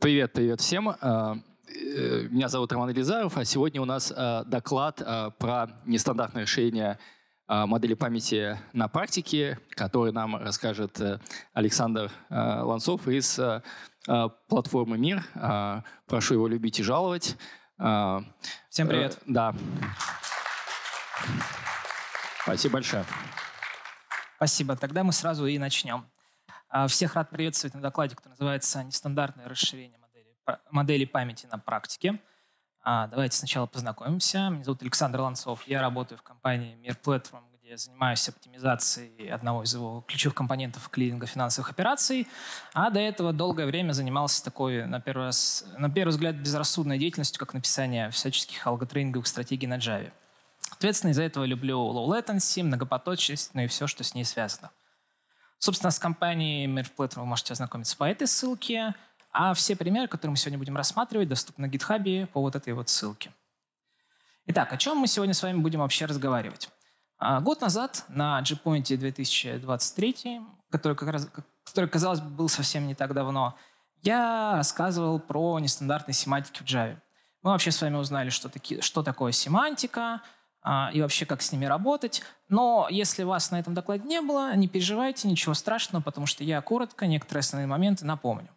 Привет, привет всем. Э, э, меня зовут Роман Елизаров, а сегодня у нас э, доклад про нестандартное решение а, модели памяти на практике, который нам расскажет э, Александр э, Ланцов из э, платформы «Мир». А, прошу его любить и жаловать. А, Всем привет. Да. Спасибо большое. Спасибо. Тогда мы сразу и начнем. Всех рад приветствовать на докладе, который называется «Нестандартное расширение модели, модели памяти на практике». А, давайте сначала познакомимся. Меня зовут Александр Ланцов. Я работаю в компании Мир Платформ, где я занимаюсь оптимизацией одного из его ключевых компонентов клининга финансовых операций. А до этого долгое время занимался такой, на первый, раз, на первый взгляд, безрассудной деятельностью, как написание всяческих алготрейнинговых стратегий на Java. Соответственно, из-за этого люблю low latency, многопоточность, ну и все, что с ней связано. Собственно, с компанией Мир Платформ вы можете ознакомиться по этой ссылке. А все примеры, которые мы сегодня будем рассматривать, доступны на GitHub по вот этой вот ссылке. Итак, о чем мы сегодня с вами будем вообще разговаривать? А, год назад на Gpoint 2023, который, как раз, который, казалось бы, был совсем не так давно, я рассказывал про нестандартные семантики в Java. Мы вообще с вами узнали, что, таки, что такое семантика а, и вообще как с ними работать. Но если вас на этом докладе не было, не переживайте, ничего страшного, потому что я коротко некоторые основные моменты напомню.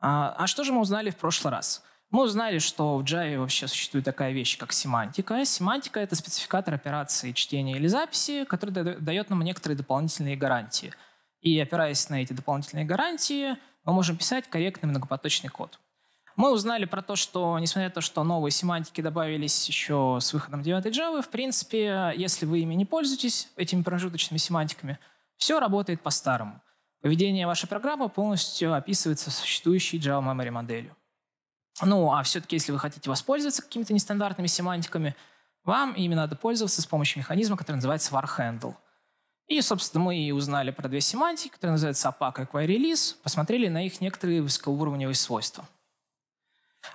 А, а что же мы узнали в прошлый раз? Мы узнали, что в Java вообще существует такая вещь, как семантика. Семантика — это спецификатор операции чтения или записи, который дает нам некоторые дополнительные гарантии. И опираясь на эти дополнительные гарантии, мы можем писать корректный многопоточный код. Мы узнали про то, что, несмотря на то, что новые семантики добавились еще с выходом 9 Java, в принципе, если вы ими не пользуетесь, этими промежуточными семантиками, все работает по-старому. Введение вашей программы полностью описывается существующей Java Memory моделью. Ну, а все-таки, если вы хотите воспользоваться какими-то нестандартными семантиками, вам ими надо пользоваться с помощью механизма, который называется varhandle. И, собственно, мы и узнали про две семантики, которые называются opaque и query release, посмотрели на их некоторые высокоуровневые свойства.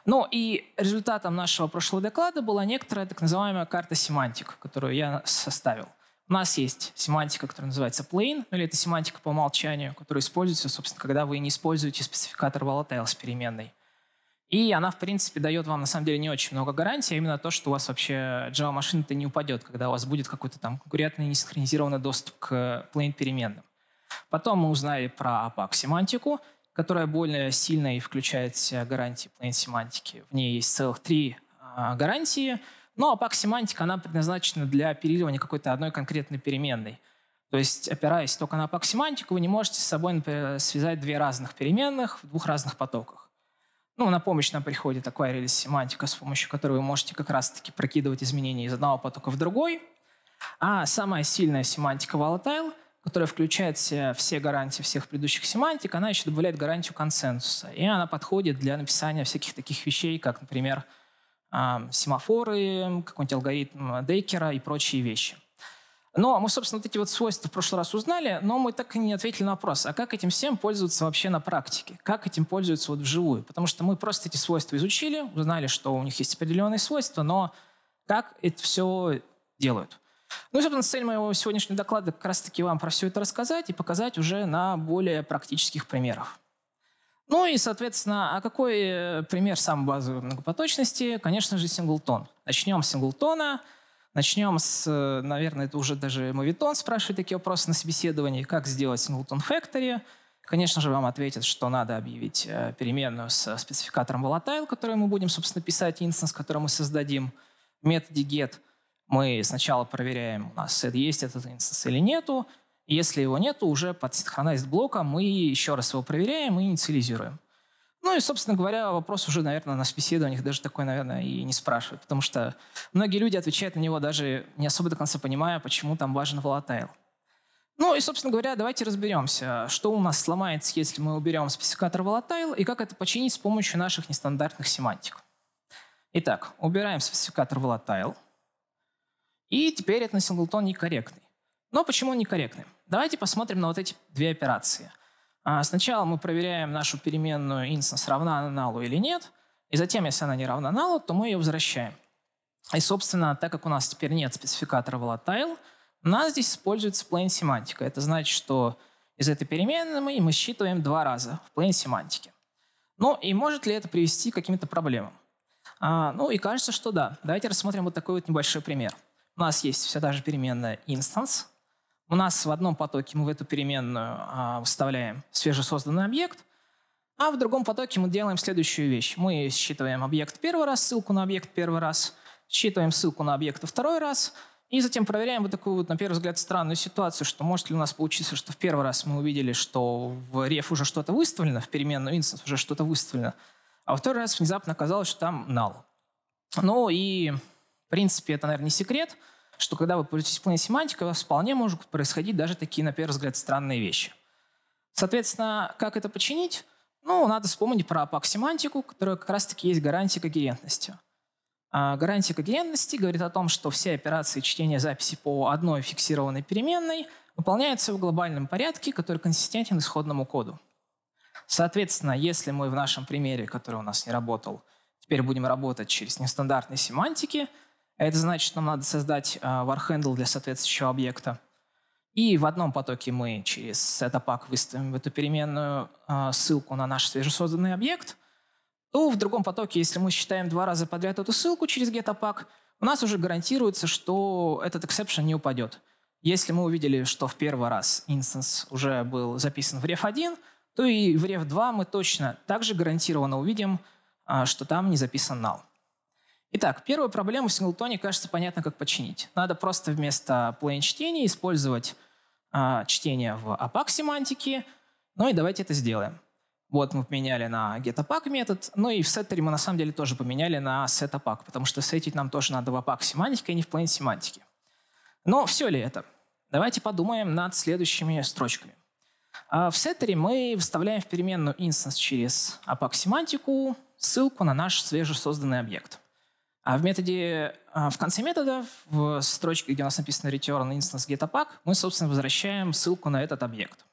Ну и результатом нашего прошлого доклада была некоторая так называемая карта семантик, которую я составил – у нас есть семантика, которая называется plain, или это семантика по умолчанию, которая используется, собственно, когда вы не используете спецификатор volatile с переменной. И она, в принципе, дает вам, на самом деле, не очень много гарантий, а именно то, что у вас вообще Java-машина-то не упадет, когда у вас будет какой-то там конкурентный несинхронизированный доступ к plain переменным. Потом мы узнали про APAC-семантику, которая более сильная и включает гарантии plain семантики. В ней есть целых три а, гарантии — но ну, а пак-семантика, она предназначена для оперирования какой-то одной конкретной переменной. То есть, опираясь только на пак-семантику, вы не можете с собой например, связать две разных переменных в двух разных потоках. Ну, на помощь нам приходит такая акварелис семантика, с помощью которой вы можете как раз-таки прокидывать изменения из одного потока в другой. А самая сильная семантика volatile, которая включает все гарантии всех предыдущих семантик, она еще добавляет гарантию консенсуса. И она подходит для написания всяких таких вещей, как, например, семафоры, какой-нибудь алгоритм э, Дейкера и прочие вещи. Но ну, а мы, собственно, вот эти вот свойства в прошлый раз узнали, но мы так и не ответили на вопрос, а как этим всем пользуются вообще на практике? Как этим пользуются вот вживую? Потому что мы просто эти свойства изучили, узнали, что у них есть определенные свойства, но как это все делают? Ну и, собственно, цель моего сегодняшнего доклада как раз-таки вам про все это рассказать и показать уже на более практических примерах. Ну и, соответственно, а какой э, пример самой базовой многопоточности? Конечно же, синглтон. Начнем с синглтона. Начнем с, э, наверное, это уже даже Мовитон спрашивает такие вопросы на собеседовании, как сделать синглтон Factory. Конечно же, вам ответят, что надо объявить э, переменную с спецификатором volatile, который мы будем, собственно, писать инстанс, который мы создадим. В методе get мы сначала проверяем, у нас есть этот инстанс или нету. Если его нет, уже под синхронайзд блока мы еще раз его проверяем и инициализируем. Ну и, собственно говоря, вопрос уже, наверное, на собеседованиях даже такой, наверное, и не спрашивают, потому что многие люди отвечают на него даже не особо до конца понимая, почему там важен volatile. Ну и, собственно говоря, давайте разберемся, что у нас сломается, если мы уберем спецификатор volatile, и как это починить с помощью наших нестандартных семантик. Итак, убираем спецификатор volatile. И теперь этот на синглтон некорректный. Но почему он некорректный? Давайте посмотрим на вот эти две операции. А, сначала мы проверяем нашу переменную instance, равна она налу или нет, и затем, если она не равна налу, то мы ее возвращаем. И, собственно, так как у нас теперь нет спецификатора volatile, у нас здесь используется plain семантика. Это значит, что из этой переменной мы считываем два раза в plain семантике. Ну и может ли это привести к каким-то проблемам? А, ну и кажется, что да. Давайте рассмотрим вот такой вот небольшой пример. У нас есть вся та же переменная instance, у нас в одном потоке мы в эту переменную а, вставляем свежесозданный объект, а в другом потоке мы делаем следующую вещь. Мы считываем объект первый раз, ссылку на объект первый раз, считываем ссылку на объект второй раз, и затем проверяем вот такую вот, на первый взгляд, странную ситуацию, что может ли у нас получиться, что в первый раз мы увидели, что в реф уже что-то выставлено, в переменную instance уже что-то выставлено, а во второй раз внезапно оказалось, что там null. Ну и, в принципе, это, наверное, не секрет – что когда вы пользуетесь полной семантикой, у вас вполне могут происходить даже такие, на первый взгляд, странные вещи. Соответственно, как это починить? Ну, надо вспомнить про апак-семантику, которая как раз-таки есть гарантия когерентности. А гарантия когерентности говорит о том, что все операции чтения записи по одной фиксированной переменной выполняются в глобальном порядке, который консистентен исходному коду. Соответственно, если мы в нашем примере, который у нас не работал, теперь будем работать через нестандартные семантики – а это значит, нам надо создать warhandle а, для соответствующего объекта. И в одном потоке мы через setup выставим в эту переменную а, ссылку на наш свежесозданный объект. То в другом потоке, если мы считаем два раза подряд эту ссылку через getapack, у нас уже гарантируется, что этот exception не упадет. Если мы увидели, что в первый раз инстанс уже был записан в ref 1, то и в ref 2 мы точно также гарантированно увидим, что там не записан null. Итак, первую проблему в синглтоне кажется понятно, как починить. Надо просто вместо plain чтения использовать э, чтение в apac семантике. Ну и давайте это сделаем. Вот мы поменяли на getApac метод, ну и в сеттере мы на самом деле тоже поменяли на setApac, потому что сетить нам тоже надо в apac семантике, а не в plain семантике. Но все ли это? Давайте подумаем над следующими строчками. А, в сеттере мы вставляем в переменную instance через apac семантику ссылку на наш свежесозданный объект. А в методе, а, в конце метода, в строчке, где у нас написано return instance getApack, мы, собственно, возвращаем ссылку на этот объект.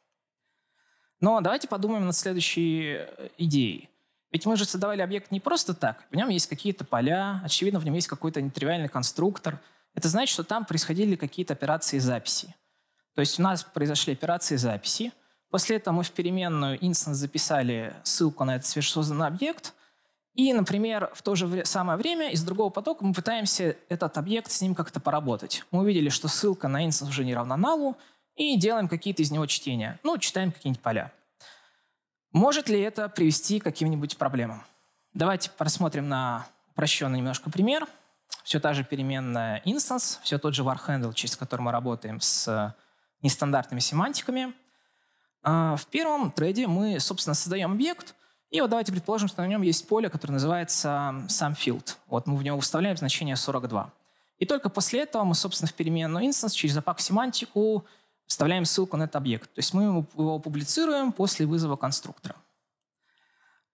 Но давайте подумаем над следующей э, идеей. Ведь мы же создавали объект не просто так. В нем есть какие-то поля, очевидно, в нем есть какой-то нетривиальный конструктор. Это значит, что там происходили какие-то операции записи. То есть у нас произошли операции записи. После этого мы в переменную instance записали ссылку на этот свежесозданный объект – и, например, в то же самое время из другого потока мы пытаемся этот объект с ним как-то поработать. Мы увидели, что ссылка на инстанс уже не равна налу, и делаем какие-то из него чтения. Ну, читаем какие-нибудь поля. Может ли это привести к каким-нибудь проблемам? Давайте посмотрим на упрощенный немножко пример. Все та же переменная instance, все тот же varhandle, через который мы работаем с нестандартными семантиками. А, в первом трейде мы, собственно, создаем объект — и вот давайте предположим, что на нем есть поле, которое называется сам field. Вот мы в него выставляем значение 42. И только после этого мы, собственно, в переменную instance через запак семантику вставляем ссылку на этот объект. То есть мы его публицируем после вызова конструктора.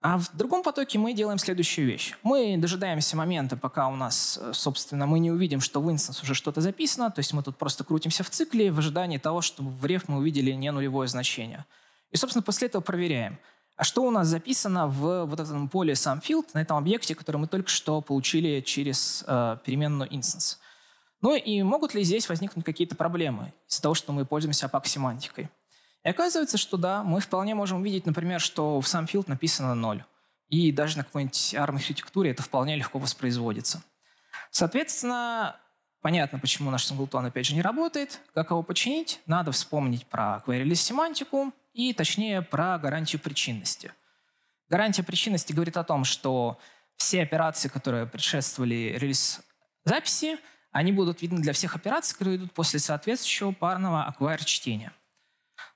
А в другом потоке мы делаем следующую вещь. Мы дожидаемся момента, пока у нас, э, собственно, мы не увидим, что в instance уже что-то записано, то есть мы тут просто крутимся в цикле в ожидании того, чтобы в реф мы увидели не нулевое значение. И, собственно, после этого проверяем – а что у нас записано в вот этом поле SumField, на этом объекте, который мы только что получили через э, переменную instance? Ну и могут ли здесь возникнуть какие-то проблемы из-за того, что мы пользуемся APAC-семантикой? И оказывается, что да, мы вполне можем увидеть, например, что в сам филд написано 0. И даже на какой-нибудь ARM-архитектуре это вполне легко воспроизводится. Соответственно, понятно, почему наш singleton опять же не работает, как его починить. Надо вспомнить про query-лист семантику, и точнее про гарантию причинности. Гарантия причинности говорит о том, что все операции, которые предшествовали релиз записи, они будут видны для всех операций, которые идут после соответствующего парного acquire чтения.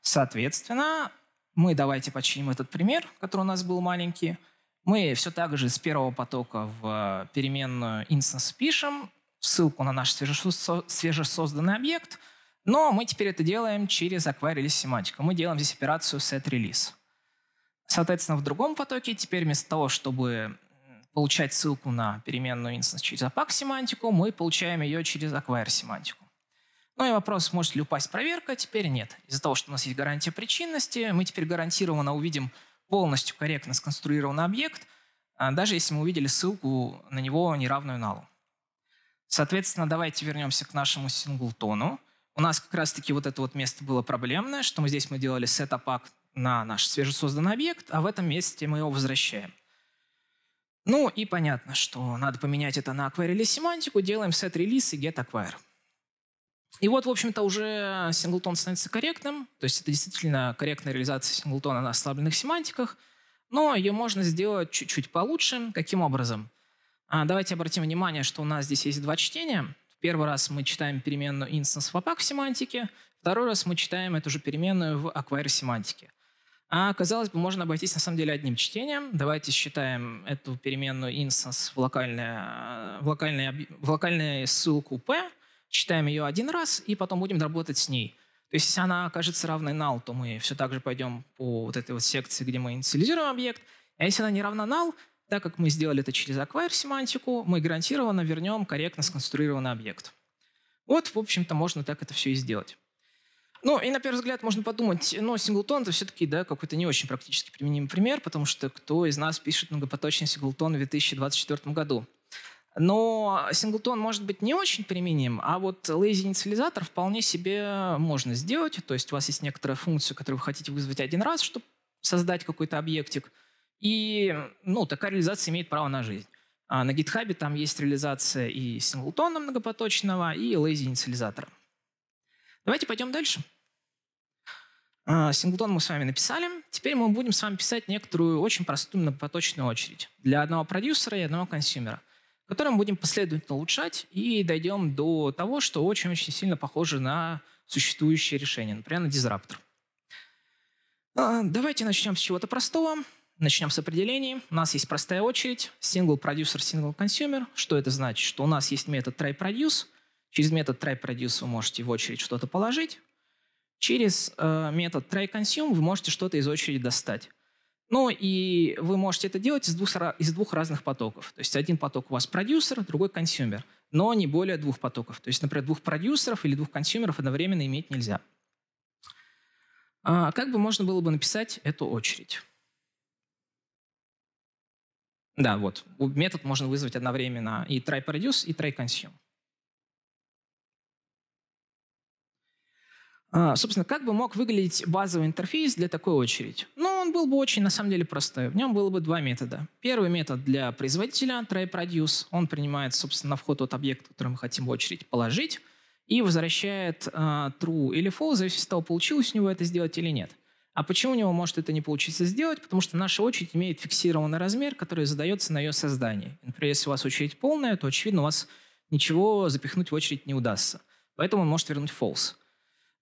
Соответственно, мы давайте починим этот пример, который у нас был маленький. Мы все так же с первого потока в переменную instance пишем ссылку на наш свежесозданный объект – но мы теперь это делаем через акварелиз семантику. Мы делаем здесь операцию setRelease. Соответственно, в другом потоке теперь вместо того, чтобы получать ссылку на переменную instance через apac семантику, мы получаем ее через acquire семантику. Ну и вопрос, может ли упасть проверка, теперь нет. Из-за того, что у нас есть гарантия причинности, мы теперь гарантированно увидим полностью корректно сконструированный объект, а, даже если мы увидели ссылку на него неравную налу. Соответственно, давайте вернемся к нашему синглтону у нас как раз-таки вот это вот место было проблемное, что мы здесь мы делали сетапак на наш свежесозданный объект, а в этом месте мы его возвращаем. Ну и понятно, что надо поменять это на query или семантику, делаем set release и get acquire. И вот, в общем-то, уже синглтон становится корректным, то есть это действительно корректная реализация синглтона на ослабленных семантиках, но ее можно сделать чуть-чуть получше. Каким образом? А, давайте обратим внимание, что у нас здесь есть два чтения. Первый раз мы читаем переменную instance в opaque в семантике, второй раз мы читаем эту же переменную в acquire семантике. А, казалось бы, можно обойтись на самом деле одним чтением. Давайте считаем эту переменную instance в, локальное, в, локальное, в локальную ссылку p, читаем ее один раз и потом будем работать с ней. То есть если она окажется равной null, то мы все так же пойдем по вот этой вот секции, где мы инициализируем объект. А если она не равна null, так как мы сделали это через acquire семантику, мы гарантированно вернем корректно сконструированный объект. Вот, в общем-то, можно так это все и сделать. Ну, и на первый взгляд можно подумать, ну, синглтон это все-таки, да, какой-то не очень практически применимый пример, потому что кто из нас пишет многопоточный синглтон в 2024 году? Но синглтон может быть не очень применим, а вот лейзи-инициализатор вполне себе можно сделать. То есть у вас есть некоторая функция, которую вы хотите вызвать один раз, чтобы создать какой-то объектик – и ну, такая реализация имеет право на жизнь. А на GitHub там есть реализация и синглтона многопоточного, и lazy инициализатора. Давайте пойдем дальше. А, синглтон мы с вами написали. Теперь мы будем с вами писать некоторую очень простую многопоточную очередь для одного продюсера и одного консюмера, которым будем последовательно улучшать и дойдем до того, что очень-очень сильно похоже на существующее решение, например, на дизраптор. А, давайте начнем с чего-то простого. Начнем с определений. У нас есть простая очередь. Single producer, single consumer. Что это значит? Что у нас есть метод try-produce. Через метод try-produce вы можете в очередь что-то положить. Через э, метод try-consume вы можете что-то из очереди достать. Ну и вы можете это делать из двух, из двух разных потоков. То есть один поток у вас продюсер, другой консюмер, но не более двух потоков. То есть, например, двух продюсеров или двух консюмеров одновременно иметь нельзя. А как бы можно было бы написать эту очередь? Да, вот. Метод можно вызвать одновременно и try produce, и try consume. А, собственно, как бы мог выглядеть базовый интерфейс для такой очереди? Ну, он был бы очень, на самом деле, простой. В нем было бы два метода. Первый метод для производителя, try produce. Он принимает, собственно, на вход тот объект, который мы хотим в очередь положить, и возвращает э, true или false, в зависимости от того, получилось у него это сделать или нет. А почему у него может это не получиться сделать? Потому что наша очередь имеет фиксированный размер, который задается на ее создание. Например, если у вас очередь полная, то, очевидно, у вас ничего запихнуть в очередь не удастся. Поэтому он может вернуть false.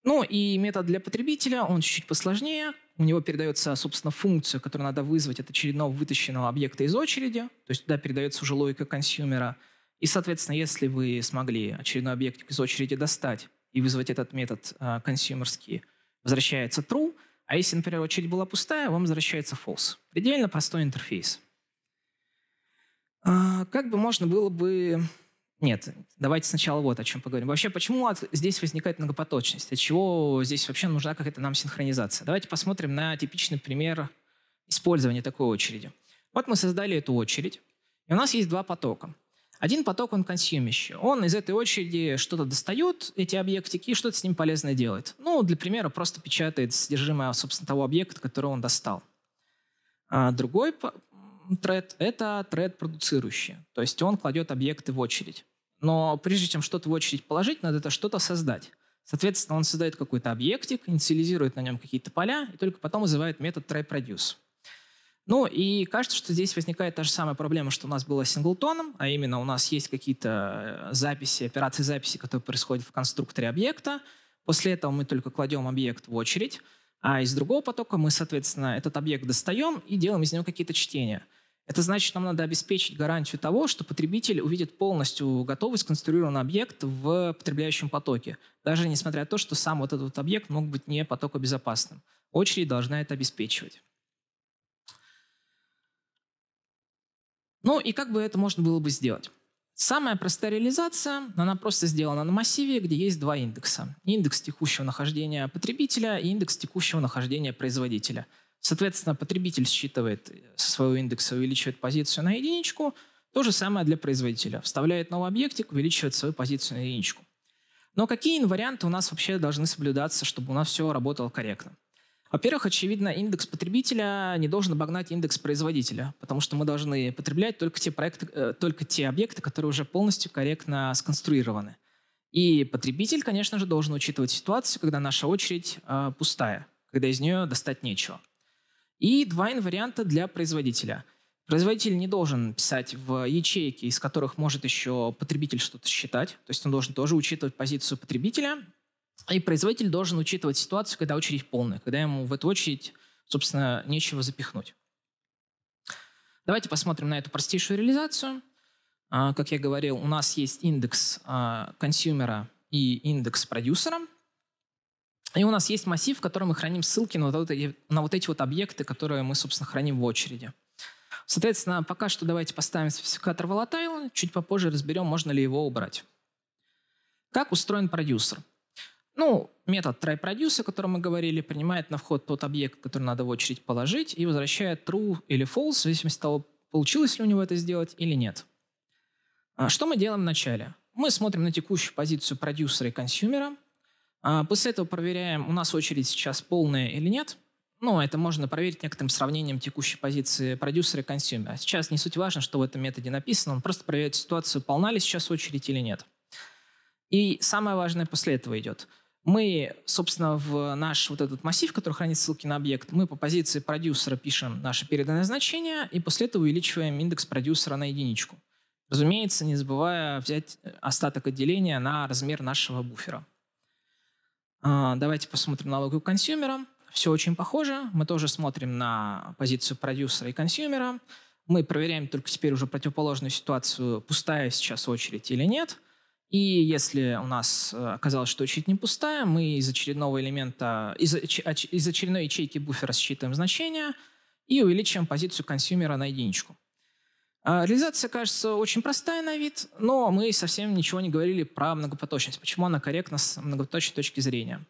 Ну и метод для потребителя, он чуть-чуть посложнее. У него передается, собственно, функция, которую надо вызвать от очередного вытащенного объекта из очереди. То есть туда передается уже логика консюмера. И, соответственно, если вы смогли очередной объект из очереди достать и вызвать этот метод а, консюмерский, возвращается true – а если, например, очередь была пустая, вам возвращается false. Предельно простой интерфейс. А, как бы можно было бы... Нет, давайте сначала вот о чем поговорим. Вообще, почему здесь возникает многопоточность? От чего здесь вообще нужна какая-то нам синхронизация? Давайте посмотрим на типичный пример использования такой очереди. Вот мы создали эту очередь, и у нас есть два потока. Один поток он консюмище. Он из этой очереди что-то достает, эти объектики, и что-то с ним полезное делает. Ну, для примера, просто печатает содержимое, собственно, того объекта, который он достал. А другой тред – это тред продуцирующий. То есть он кладет объекты в очередь. Но прежде чем что-то в очередь положить, надо это что-то создать. Соответственно, он создает какой-то объектик, инициализирует на нем какие-то поля, и только потом вызывает метод try produce. Ну и кажется, что здесь возникает та же самая проблема, что у нас было с синглтоном, а именно у нас есть какие-то э, записи, операции записи, которые происходят в конструкторе объекта. После этого мы только кладем объект в очередь, а из другого потока мы, соответственно, этот объект достаем и делаем из него какие-то чтения. Это значит, нам надо обеспечить гарантию того, что потребитель увидит полностью готовый сконструированный объект в потребляющем потоке, даже несмотря на то, что сам вот этот объект мог быть не потокобезопасным. Очередь должна это обеспечивать. Ну и как бы это можно было бы сделать? Самая простая реализация, она просто сделана на массиве, где есть два индекса. Индекс текущего нахождения потребителя и индекс текущего нахождения производителя. Соответственно, потребитель считывает э, со своего индекса, увеличивает позицию на единичку. То же самое для производителя. Вставляет новый объектик, увеличивает свою позицию на единичку. Но какие варианты у нас вообще должны соблюдаться, чтобы у нас все работало корректно? Во-первых, очевидно, индекс потребителя не должен обогнать индекс производителя, потому что мы должны потреблять только те, проекты, э, только те объекты, которые уже полностью корректно сконструированы. И потребитель, конечно же, должен учитывать ситуацию, когда наша очередь э, пустая, когда из нее достать нечего. И два инварианта для производителя. Производитель не должен писать в ячейки, из которых может еще потребитель что-то считать, то есть он должен тоже учитывать позицию потребителя и производитель должен учитывать ситуацию, когда очередь полная, когда ему в эту очередь, собственно, нечего запихнуть. Давайте посмотрим на эту простейшую реализацию. А, как я говорил, у нас есть индекс а, консюмера и индекс продюсера. И у нас есть массив, в котором мы храним ссылки на вот, эти, на вот эти вот объекты, которые мы, собственно, храним в очереди. Соответственно, пока что давайте поставим спецификатор volatile, чуть попозже разберем, можно ли его убрать. Как устроен продюсер? Ну, метод try produce, о котором мы говорили, принимает на вход тот объект, который надо в очередь положить, и возвращает true или false, в зависимости от того, получилось ли у него это сделать или нет. А, что мы делаем вначале? Мы смотрим на текущую позицию продюсера и консюмера. А, после этого проверяем, у нас очередь сейчас полная или нет. Ну, это можно проверить некоторым сравнением текущей позиции продюсера и консюмера. Сейчас не суть важно, что в этом методе написано, он просто проверяет ситуацию, полна ли сейчас очередь или нет. И самое важное после этого идет – мы, собственно, в наш вот этот массив, который хранит ссылки на объект, мы по позиции продюсера пишем наше переданное значение, и после этого увеличиваем индекс продюсера на единичку. Разумеется, не забывая взять остаток отделения на размер нашего буфера. А, давайте посмотрим на логику консюмера. Все очень похоже. Мы тоже смотрим на позицию продюсера и консюмера. Мы проверяем только теперь уже противоположную ситуацию, пустая сейчас очередь или нет – и если у нас э, оказалось, что очередь не пустая, мы из очередного элемента, из, из очередной ячейки буфера считаем значение и увеличиваем позицию консюмера на единичку. А, реализация кажется очень простая на вид, но мы совсем ничего не говорили про многопоточность, почему она корректна с многопоточной точки зрения.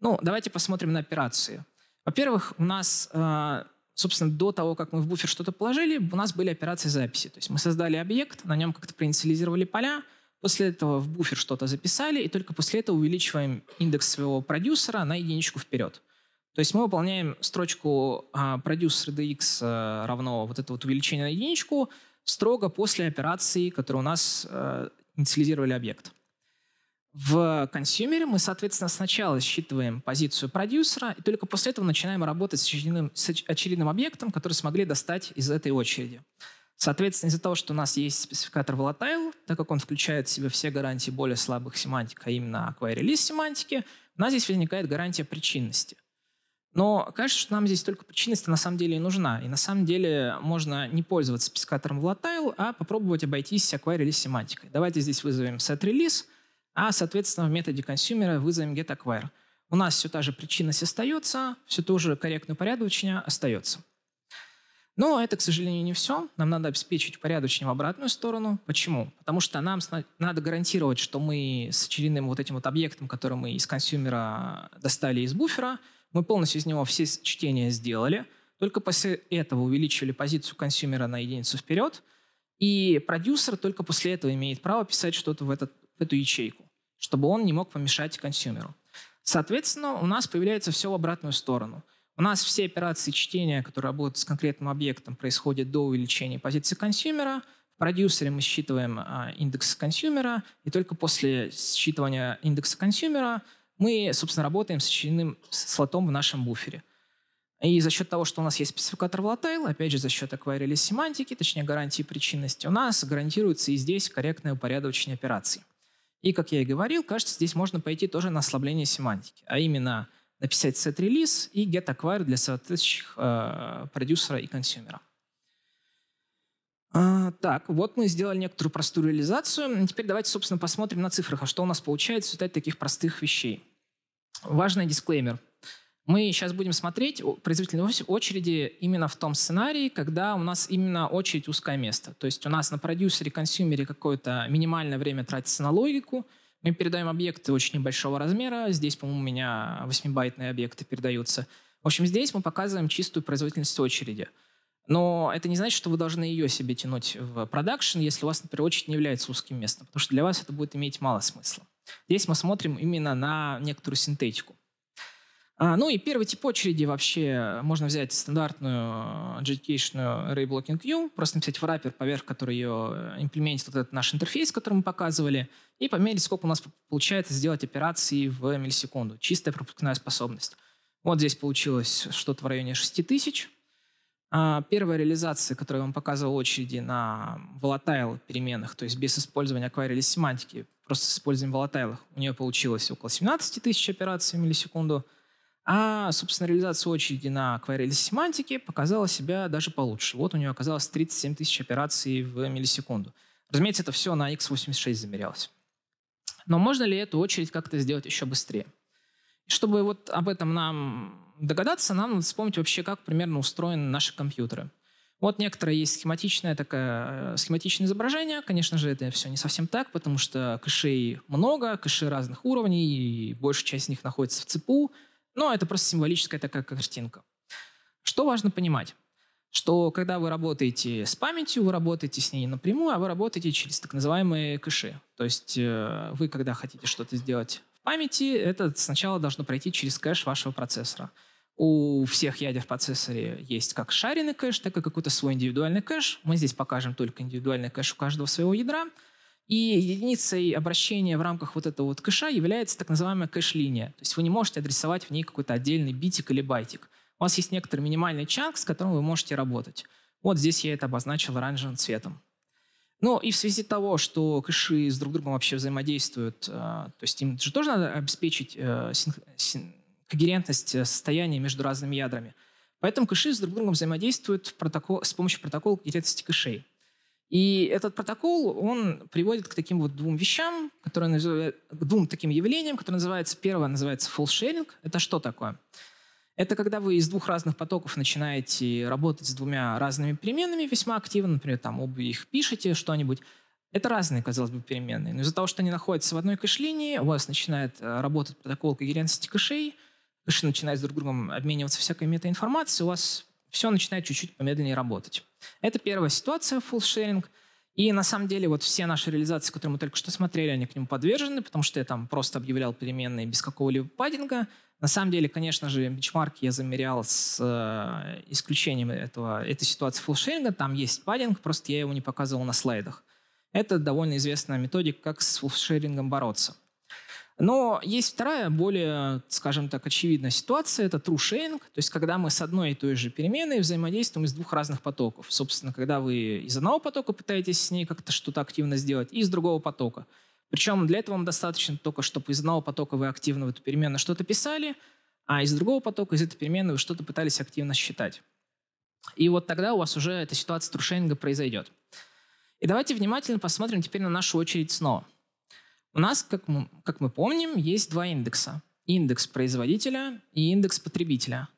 Ну, давайте посмотрим на операции. Во-первых, у нас, а, собственно, до того, как мы в буфер что-то положили, у нас были операции записи. То есть мы создали объект, на нем как-то проинициализировали поля – После этого в буфер что-то записали, и только после этого увеличиваем индекс своего продюсера на единичку вперед. То есть мы выполняем строчку а, продюсер dx э, равно вот это вот увеличение на единичку строго после операции, которую у нас э, инициализировали объект. В консюмере мы, соответственно, сначала считываем позицию продюсера, и только после этого начинаем работать с очередным, с очередным объектом, который смогли достать из этой очереди. Соответственно, из-за того, что у нас есть спецификатор volatile, так как он включает в себя все гарантии более слабых семантик, а именно аквай-релиз семантики, у нас здесь возникает гарантия причинности. Но кажется, что нам здесь только причинность на самом деле и нужна. И на самом деле можно не пользоваться спецификатором volatile, а попробовать обойтись acquire-release семантикой. Давайте здесь вызовем set-release, а, соответственно, в методе консюмера вызовем get acquire. У нас все та же причинность остается, все то же корректное порядочение остается. Но это, к сожалению, не все. Нам надо обеспечить порядочную обратную сторону. Почему? Потому что нам надо гарантировать, что мы с очередным вот этим вот объектом, который мы из консюмера достали из буфера, мы полностью из него все чтения сделали. Только после этого увеличили позицию консюмера на единицу вперед. И продюсер только после этого имеет право писать что-то в, этот, в эту ячейку, чтобы он не мог помешать консюмеру. Соответственно, у нас появляется все в обратную сторону – у нас все операции чтения, которые работают с конкретным объектом, происходят до увеличения позиции консюмера. В продюсере мы считываем а, индекс консюмера, и только после считывания индекса консюмера мы, собственно, работаем с очередным слотом в нашем буфере. И за счет того, что у нас есть спецификатор volatile, опять же, за счет акварели семантики, точнее гарантии причинности, у нас гарантируется и здесь корректное упорядочение операций. И, как я и говорил, кажется, здесь можно пойти тоже на ослабление семантики, а именно написать сет релиз и get-acquire для соответствующих э, продюсера и консюмера. А, так, вот мы сделали некоторую простую реализацию. Теперь давайте, собственно, посмотрим на цифрах, а что у нас получается в результате таких простых вещей. Важный дисклеймер. Мы сейчас будем смотреть производительные очереди именно в том сценарии, когда у нас именно очередь узкое место. То есть у нас на продюсере, консюмере какое-то минимальное время тратится на логику – мы передаем объекты очень небольшого размера. Здесь, по-моему, у меня 8-байтные объекты передаются. В общем, здесь мы показываем чистую производительность очереди. Но это не значит, что вы должны ее себе тянуть в продакшн, если у вас, например, очередь не является узким местом, потому что для вас это будет иметь мало смысла. Здесь мы смотрим именно на некоторую синтетику. А, ну и первый тип очереди вообще можно взять стандартную adjudication э, Ray blocking queue, просто написать wrapper, поверх которой ее э, имплементит вот этот наш интерфейс, который мы показывали, и померить, сколько у нас получается сделать операции в миллисекунду. Чистая пропускная способность. Вот здесь получилось что-то в районе 6 тысяч. А, первая реализация, которую я вам показывал очереди на volatile переменах, то есть без использования query или семантики, просто с использованием volatile, у нее получилось около 17 тысяч операций в миллисекунду – а, собственно, реализация очереди на акварели семантики показала себя даже получше. Вот у нее оказалось 37 тысяч операций в миллисекунду. Разумеется, это все на x86 замерялось. Но можно ли эту очередь как-то сделать еще быстрее? Чтобы вот об этом нам догадаться, нам надо вспомнить вообще, как примерно устроены наши компьютеры. Вот некоторое есть схематичное, такое, э, схематичное изображение. Конечно же, это все не совсем так, потому что кэшей много, кэши разных уровней, и большая часть из них находится в цепу. Но это просто символическая такая картинка. Что важно понимать? Что когда вы работаете с памятью, вы работаете с ней напрямую, а вы работаете через так называемые кэши. То есть э, вы, когда хотите что-то сделать в памяти, это сначала должно пройти через кэш вашего процессора. У всех ядер в процессоре есть как шаренный кэш, так и какой-то свой индивидуальный кэш. Мы здесь покажем только индивидуальный кэш у каждого своего ядра. И единицей обращения в рамках вот этого вот кэша является так называемая кэш-линия. То есть вы не можете адресовать в ней какой-то отдельный битик или байтик. У вас есть некоторый минимальный чанк, с которым вы можете работать. Вот здесь я это обозначил оранжевым цветом. Ну и в связи того, что кэши с друг другом вообще взаимодействуют, э, то есть им же тоже надо обеспечить э, когерентность э, состояния между разными ядрами. Поэтому кэши с друг другом взаимодействуют протокол, с помощью протокола когерентности кэшей. И этот протокол, он приводит к таким вот двум вещам, которые называют, к двум таким явлениям, которые называются, первое называется фулшеринг. Это что такое? Это когда вы из двух разных потоков начинаете работать с двумя разными переменными весьма активно, например, там оба их пишете, что-нибудь. Это разные, казалось бы, переменные. Но из-за того, что они находятся в одной кэш-линии, у вас начинает э, работать протокол когерентности кэшей, кэши начинают друг другом обмениваться всякой метаинформацией, у вас все начинает чуть-чуть помедленнее работать. Это первая ситуация, full sharing. И на самом деле вот все наши реализации, которые мы только что смотрели, они к нему подвержены, потому что я там просто объявлял переменные без какого-либо паддинга. На самом деле, конечно же, бичмарки я замерял с э, исключением этого, этой ситуации фулшеринга. Там есть паддинг, просто я его не показывал на слайдах. Это довольно известная методика, как с фулшерингом бороться. Но есть вторая, более, скажем так, очевидная ситуация, это true sharing, то есть когда мы с одной и той же переменной взаимодействуем из двух разных потоков. Собственно, когда вы из одного потока пытаетесь с ней как-то что-то активно сделать, и из другого потока. Причем для этого вам достаточно только, чтобы из одного потока вы активно в эту переменную что-то писали, а из другого потока, из этой переменной вы что-то пытались активно считать. И вот тогда у вас уже эта ситуация трушенинга произойдет. И давайте внимательно посмотрим теперь на нашу очередь снова. У нас, как мы, как мы помним, есть два индекса. Индекс производителя и индекс потребителя.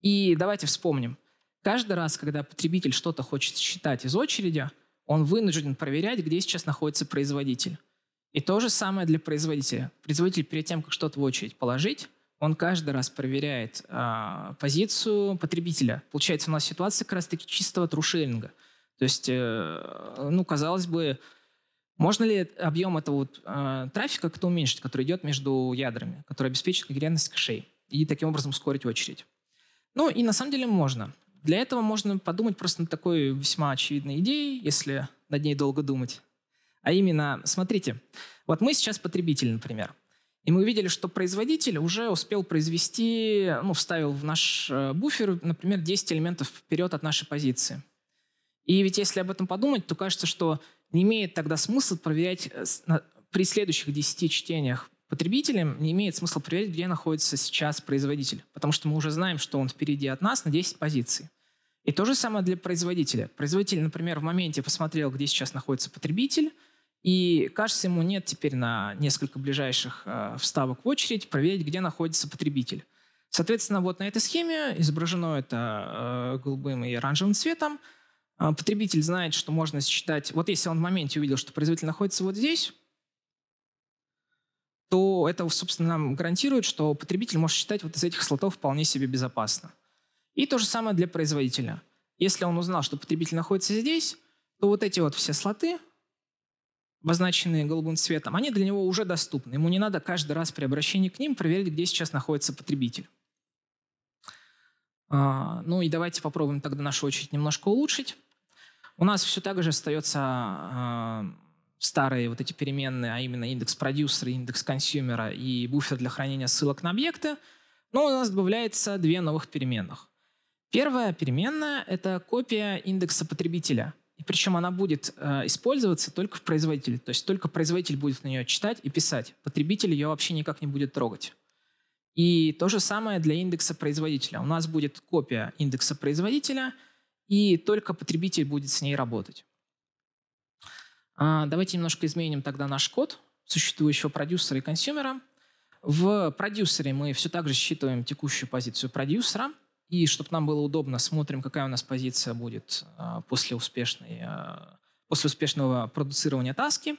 И давайте вспомним. Каждый раз, когда потребитель что-то хочет считать из очереди, он вынужден проверять, где сейчас находится производитель. И то же самое для производителя. Производитель перед тем, как что-то в очередь положить, он каждый раз проверяет э, позицию потребителя. Получается, у нас ситуация как раз-таки чистого трушеринга. То есть, э, ну, казалось бы, можно ли объем этого вот, э, трафика как-то уменьшить, который идет между ядрами, который обеспечит когерентность кэшей и таким образом ускорить очередь? Ну и на самом деле можно. Для этого можно подумать просто над такой весьма очевидной идеей, если над ней долго думать. А именно, смотрите, вот мы сейчас потребитель, например. И мы увидели, что производитель уже успел произвести, ну, вставил в наш э, буфер, например, 10 элементов вперед от нашей позиции. И ведь если об этом подумать, то кажется, что не имеет тогда смысла проверять э, при следующих 10 чтениях потребителям, не имеет смысла проверять, где находится сейчас производитель, потому что мы уже знаем, что он впереди от нас на 10 позиций. И то же самое для производителя. Производитель, например, в моменте посмотрел, где сейчас находится потребитель, и кажется, ему нет теперь на несколько ближайших э, вставок в очередь проверить, где находится потребитель. Соответственно, вот на этой схеме изображено это э, голубым и оранжевым цветом – а, потребитель знает, что можно считать... Вот если он в моменте увидел, что производитель находится вот здесь, то это, собственно, нам гарантирует, что потребитель может считать вот из этих слотов вполне себе безопасно. И то же самое для производителя. Если он узнал, что потребитель находится здесь, то вот эти вот все слоты, обозначенные голубым цветом, они для него уже доступны. Ему не надо каждый раз при обращении к ним проверить, где сейчас находится потребитель. А, ну и давайте попробуем тогда нашу очередь немножко улучшить. У нас все так же остается э, а, старые вот эти переменные, а именно индекс продюсера, индекс консюмера и буфер для хранения ссылок на объекты, но у нас добавляется две новых переменных. Первая переменная — это копия индекса потребителя. И причем она будет э, использоваться только в производителе. То есть только производитель будет на нее читать и писать. Потребитель ее вообще никак не будет трогать. И то же самое для индекса производителя. У нас будет копия индекса производителя — и только потребитель будет с ней работать. А, давайте немножко изменим тогда наш код существующего продюсера и консюмера. В продюсере мы все так же считываем текущую позицию продюсера, и чтобы нам было удобно, смотрим, какая у нас позиция будет а, после, успешной, а, после успешного продуцирования таски.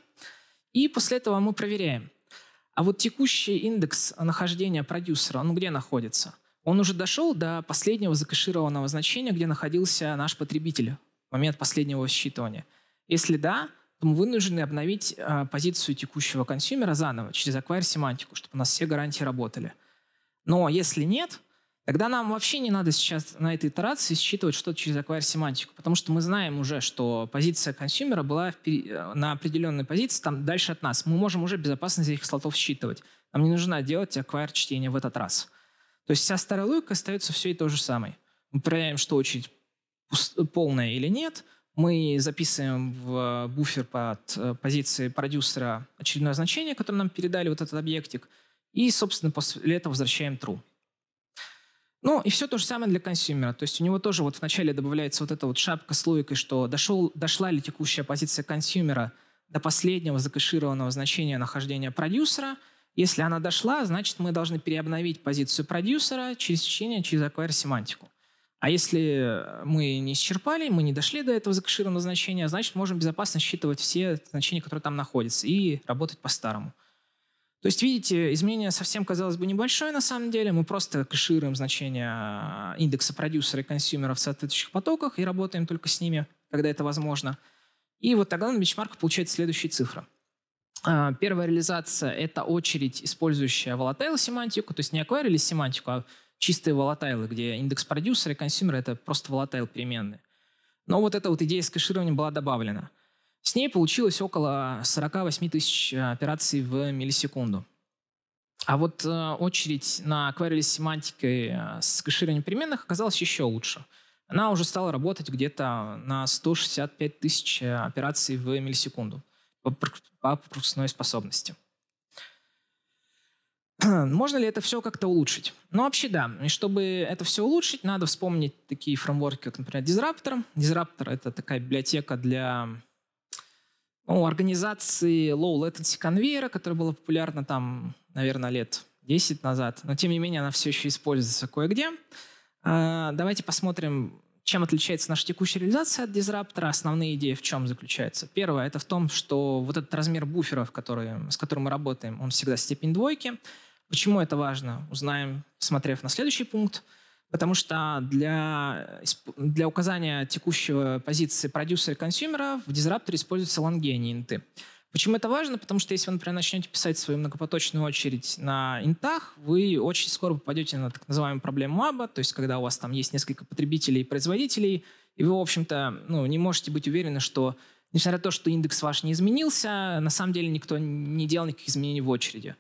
И после этого мы проверяем. А вот текущий индекс нахождения продюсера, он где находится – он уже дошел до последнего закэшированного значения, где находился наш потребитель в момент последнего считывания. Если да, то мы вынуждены обновить э, позицию текущего консюмера заново через acquire семантику, чтобы у нас все гарантии работали. Но если нет, тогда нам вообще не надо сейчас на этой итерации считывать что-то через acquire семантику, потому что мы знаем уже, что позиция консюмера была в, э, на определенной позиции, там дальше от нас. Мы можем уже безопасно из этих слотов считывать. Нам не нужно делать acquire чтение в этот раз. То есть вся старая логика остается все и то же самое. Мы проверяем, что очередь полная или нет. Мы записываем в э, буфер под э, позиции продюсера очередное значение, которое нам передали вот этот объектик. И, собственно, после этого возвращаем true. Ну, и все то же самое для консюмера. То есть у него тоже вот вначале добавляется вот эта вот шапка с логикой, что дошел, дошла ли текущая позиция консюмера до последнего закэшированного значения нахождения продюсера – если она дошла, значит, мы должны переобновить позицию продюсера через течение, через acquire семантику. А если э, мы не исчерпали, мы не дошли до этого закэшированного значения, значит, можем безопасно считывать все значения, которые там находятся, и работать по-старому. То есть, видите, изменение совсем, казалось бы, небольшое на самом деле. Мы просто кэшируем значения э, индекса продюсера и консюмера в соответствующих потоках и работаем только с ними, когда это возможно. И вот тогда на бичмарках получается следующая цифра – а, первая реализация — это очередь, использующая volatile семантику, то есть не акварили семантику, а чистые волатайлы, где индекс-продюсер и консюмер — это просто волатайл переменные. Но вот эта вот идея с кэшированием была добавлена. С ней получилось около 48 тысяч а, операций в миллисекунду. А вот э, очередь на акварели семантикой э, с кэшированием переменных оказалась еще лучше. Она уже стала работать где-то на 165 тысяч э, операций в миллисекунду по пропускной способности. Можно ли это все как-то улучшить? Ну, вообще, да. И чтобы это все улучшить, надо вспомнить такие фреймворки, как, например, Disruptor. Disruptor — это такая библиотека для ну, организации low latency конвейера, которая была популярна там, наверное, лет 10 назад. Но, тем не менее, она все еще используется кое-где. А, давайте посмотрим чем отличается наша текущая реализация от дизраптора? Основные идеи в чем заключаются? Первое — это в том, что вот этот размер буферов, который, с которым мы работаем, он всегда степень двойки. Почему это важно? Узнаем, смотрев на следующий пункт. Потому что для, для указания текущего позиции продюсера и консюмера в дизрапторе используются лонги, инты. Почему это важно? Потому что если вы, например, начнете писать свою многопоточную очередь на интах, вы очень скоро попадете на так называемую проблему аба, то есть когда у вас там есть несколько потребителей и производителей, и вы, в общем-то, ну, не можете быть уверены, что несмотря на то, что индекс ваш не изменился, на самом деле никто не делал никаких изменений в очереди.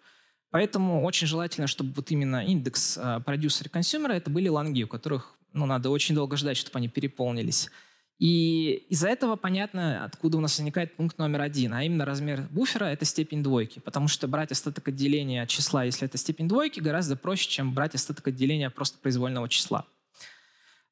Поэтому очень желательно, чтобы вот именно индекс э, продюсера и консюмера это были ланги, у которых ну, надо очень долго ждать, чтобы они переполнились. И из-за этого понятно, откуда у нас возникает пункт номер один, а именно размер буфера — это степень двойки, потому что брать остаток отделения числа, если это степень двойки, гораздо проще, чем брать остаток отделения просто произвольного числа.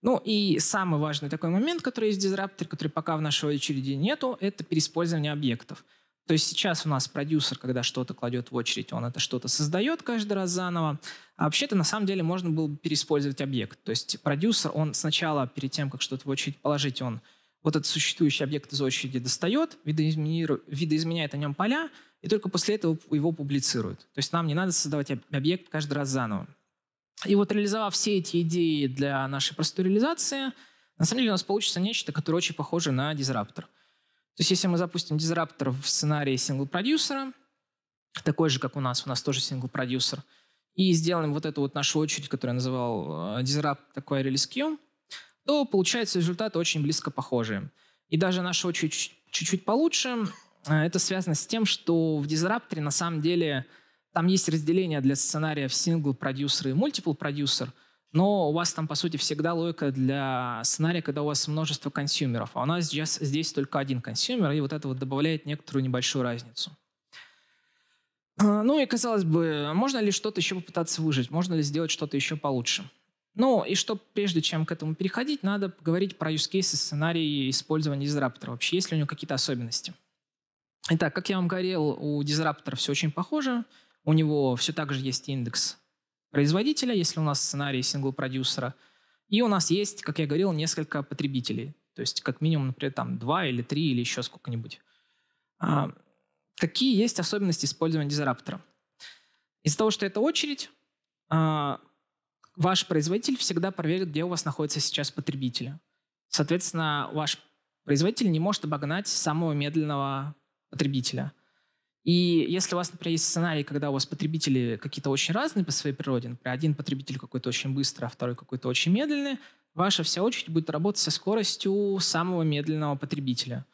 Ну и самый важный такой момент, который есть в дизрапторе, который пока в нашей очереди нету, это переиспользование объектов — то есть сейчас у нас продюсер, когда что-то кладет в очередь, он это что-то создает каждый раз заново. А вообще-то на самом деле можно было бы переиспользовать объект. То есть продюсер, он сначала перед тем, как что-то в очередь положить, он вот этот существующий объект из очереди достает, видоизменяет о нем поля, и только после этого его публицирует. То есть нам не надо создавать объект каждый раз заново. И вот реализовав все эти идеи для нашей простой реализации, на самом деле у нас получится нечто, которое очень похоже на дизраптор. То есть если мы запустим дизраптор в сценарии сингл-продюсера, такой же, как у нас, у нас тоже сингл-продюсер, и сделаем вот эту вот нашу очередь, которую я называл э, дизрапт такой релиз то получается результат очень близко похожие. И даже наша очередь чуть-чуть получше. Э, это связано с тем, что в дизрапторе на самом деле там есть разделение для сценариев сингл-продюсер и мультипл-продюсер – но у вас там, по сути, всегда логика для сценария, когда у вас множество консюмеров, а у нас сейчас здесь только один консюмер, и вот это вот добавляет некоторую небольшую разницу. А, ну и, казалось бы, можно ли что-то еще попытаться выжить, можно ли сделать что-то еще получше? Ну и что, прежде чем к этому переходить, надо поговорить про use cases, сценарии использования дизраптора. Вообще, есть ли у него какие-то особенности? Итак, как я вам говорил, у дизраптора все очень похоже. У него все так же есть индекс производителя, если у нас сценарий сингл-продюсера. И у нас есть, как я говорил, несколько потребителей. То есть как минимум, например, там два или три или еще сколько-нибудь. А, какие есть особенности использования дизраптора? Из-за того, что это очередь, а, ваш производитель всегда проверит, где у вас находится сейчас потребитель. Соответственно, ваш производитель не может обогнать самого медленного потребителя – и если у вас, например, есть сценарий, когда у вас потребители какие-то очень разные по своей природе, например, один потребитель какой-то очень быстрый, а второй какой-то очень медленный, ваша вся очередь будет работать со скоростью самого медленного потребителя.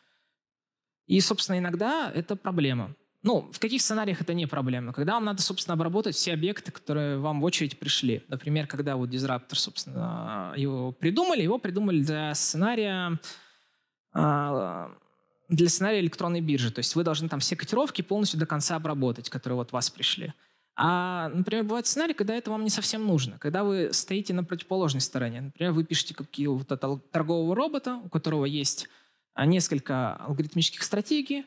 И, собственно, иногда это проблема. Ну, в каких сценариях это не проблема? Когда вам надо, собственно, обработать все объекты, которые вам в очередь пришли. Например, когда вот дизраптор, собственно, его придумали, его придумали для сценария а, для сценария электронной биржи. То есть вы должны там все котировки полностью до конца обработать, которые вот вас пришли. А, например, бывают сценарии, когда это вам не совсем нужно. Когда вы стоите на противоположной стороне. Например, вы пишете какие то торгового робота, у которого есть а, несколько алгоритмических стратегий.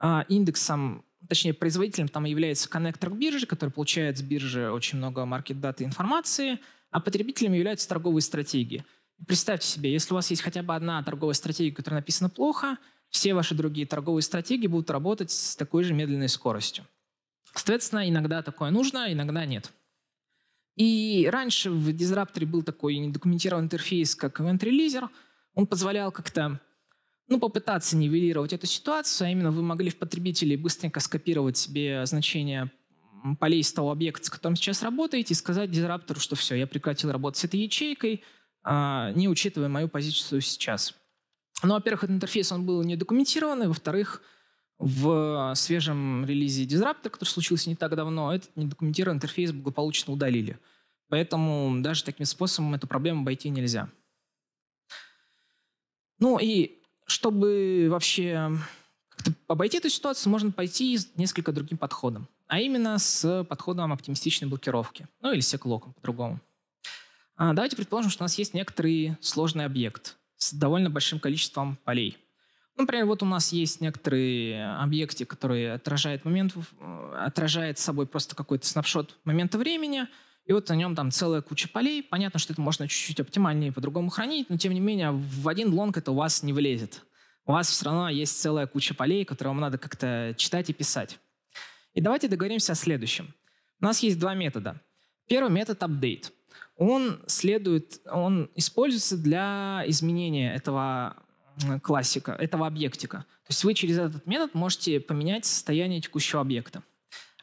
А, индексом, точнее, производителем там является коннектор к бирже, который получает с биржи очень много маркет-даты информации, а потребителем являются торговые стратегии. Представьте себе, если у вас есть хотя бы одна торговая стратегия, которая написана плохо – все ваши другие торговые стратегии будут работать с такой же медленной скоростью. Соответственно, иногда такое нужно, иногда нет. И раньше в дизрапторе был такой недокументированный интерфейс, как event-релизер. Он позволял как-то ну, попытаться нивелировать эту ситуацию, а именно вы могли в потребителе быстренько скопировать себе значение полей с того объекта, с которым сейчас работаете, и сказать дизраптору, что все, я прекратил работать с этой ячейкой, а, не учитывая мою позицию сейчас. Ну, во-первых, этот интерфейс он был не документированный, во-вторых, в свежем релизе Disruptor, который случился не так давно, этот недокументированный интерфейс благополучно удалили. Поэтому даже таким способом эту проблему обойти нельзя. Ну и чтобы вообще обойти эту ситуацию, можно пойти с несколько другим подходом. А именно с подходом оптимистичной блокировки. Ну или секлоком по-другому. А, давайте предположим, что у нас есть некоторый сложный объект – с довольно большим количеством полей. Ну, например, вот у нас есть некоторые объекты, которые отражают, момент, э, отражает собой просто какой-то снапшот момента времени, и вот на нем там целая куча полей. Понятно, что это можно чуть-чуть оптимальнее по-другому хранить, но тем не менее в один лонг это у вас не влезет. У вас все равно есть целая куча полей, которые вам надо как-то читать и писать. И давайте договоримся о следующем. У нас есть два метода. Первый метод — update он следует, он используется для изменения этого классика, этого объектика. То есть вы через этот метод можете поменять состояние текущего объекта.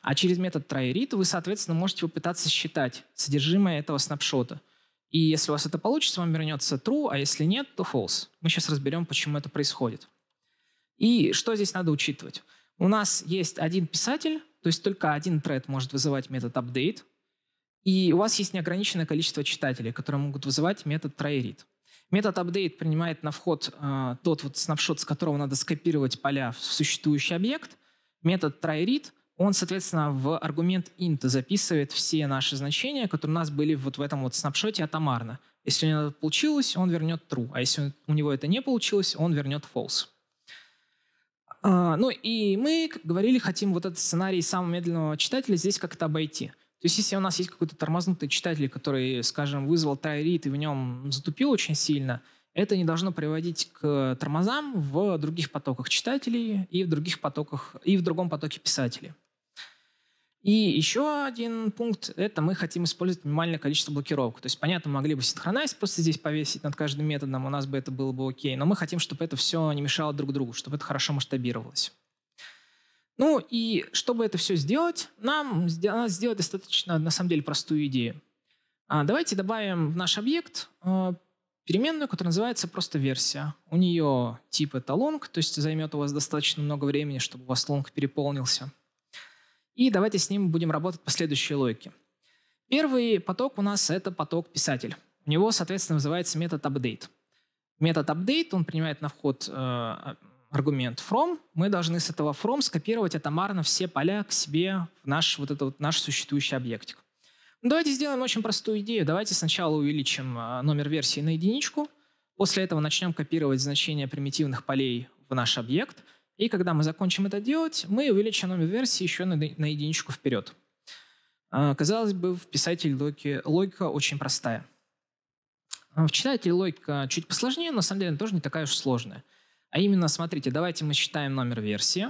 А через метод tryRead вы, соответственно, можете попытаться считать содержимое этого снапшота. И если у вас это получится, вам вернется true, а если нет, то false. Мы сейчас разберем, почему это происходит. И что здесь надо учитывать? У нас есть один писатель, то есть только один тред может вызывать метод update. И у вас есть неограниченное количество читателей, которые могут вызывать метод tryRead. Метод update принимает на вход э, тот вот снапшот, с которого надо скопировать поля в существующий объект. Метод tryRead, он, соответственно, в аргумент int записывает все наши значения, которые у нас были вот в этом вот снапшоте атомарно. Если у него получилось, он вернет true, а если у него это не получилось, он вернет false. А, ну и мы, как говорили, хотим вот этот сценарий самого медленного читателя здесь как-то обойти. То есть, если у нас есть какой-то тормознутый читатель, который, скажем, вызвал тайрит и в нем затупил очень сильно, это не должно приводить к тормозам в других потоках читателей и в других потоках и в другом потоке писателей. И еще один пункт – это мы хотим использовать минимальное количество блокировок. То есть, понятно, мы могли бы синхронайз просто здесь повесить над каждым методом, у нас бы это было бы окей, но мы хотим, чтобы это все не мешало друг другу, чтобы это хорошо масштабировалось. Ну и чтобы это все сделать, нам надо сделать достаточно, на самом деле, простую идею. А, давайте добавим в наш объект а, переменную, которая называется просто версия. У нее тип это long, то есть займет у вас достаточно много времени, чтобы у вас long переполнился. И давайте с ним будем работать по следующей логике. Первый поток у нас это поток писатель. У него, соответственно, называется метод update. Метод update, он принимает на вход э, аргумент from, мы должны с этого from скопировать атомарно все поля к себе в наш, вот этот вот наш существующий объектик. Ну, давайте сделаем очень простую идею. Давайте сначала увеличим а, номер версии на единичку, после этого начнем копировать значения примитивных полей в наш объект, и когда мы закончим это делать, мы увеличим номер версии еще на, на единичку вперед. А, казалось бы, в писателе логики, логика очень простая. А, в читателе логика чуть посложнее, но на самом деле тоже не такая уж сложная. А именно, смотрите, давайте мы считаем номер версии.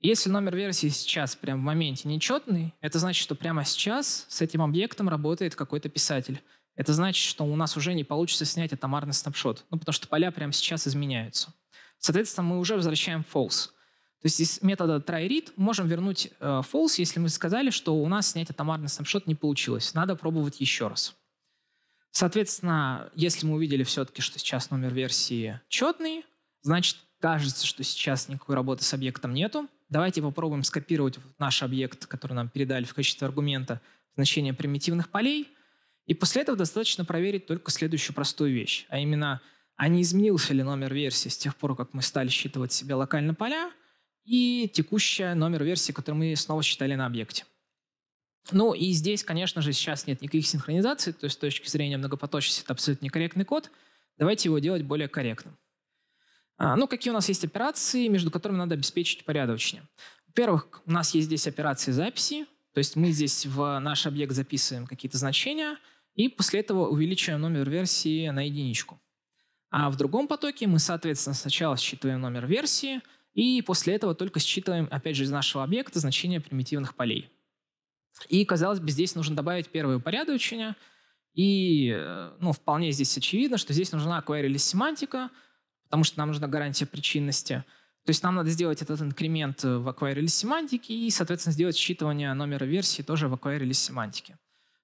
Если номер версии сейчас прямо в моменте нечетный, это значит, что прямо сейчас с этим объектом работает какой-то писатель. Это значит, что у нас уже не получится снять атомарный снапшот, ну, потому что поля прямо сейчас изменяются. Соответственно, мы уже возвращаем false. То есть из метода try-read можем вернуть э, false, если мы сказали, что у нас снять атомарный снапшот не получилось. Надо пробовать еще раз. Соответственно, если мы увидели все-таки, что сейчас номер версии четный, Значит, кажется, что сейчас никакой работы с объектом нету. Давайте попробуем скопировать наш объект, который нам передали в качестве аргумента, значение примитивных полей. И после этого достаточно проверить только следующую простую вещь, а именно, а не изменился ли номер версии с тех пор, как мы стали считывать себе локально поля, и текущая номер версии, которую мы снова считали на объекте. Ну и здесь, конечно же, сейчас нет никаких синхронизаций, то есть с точки зрения многопоточности это абсолютно некорректный код. Давайте его делать более корректным. А, ну, какие у нас есть операции, между которыми надо обеспечить порядочнее. Во-первых, у нас есть здесь операции записи, то есть мы здесь в наш объект записываем какие-то значения, и после этого увеличиваем номер версии на единичку. А в другом потоке мы, соответственно, сначала считываем номер версии, и после этого только считываем, опять же, из нашего объекта значения примитивных полей. И, казалось бы, здесь нужно добавить первое упорядочение, и э, ну, вполне здесь очевидно, что здесь нужна query-лess семантика — потому что нам нужна гарантия причинности. То есть нам надо сделать этот инкремент э, в аквайреле семантики и, соответственно, сделать считывание номера версии тоже в аквайреле семантики.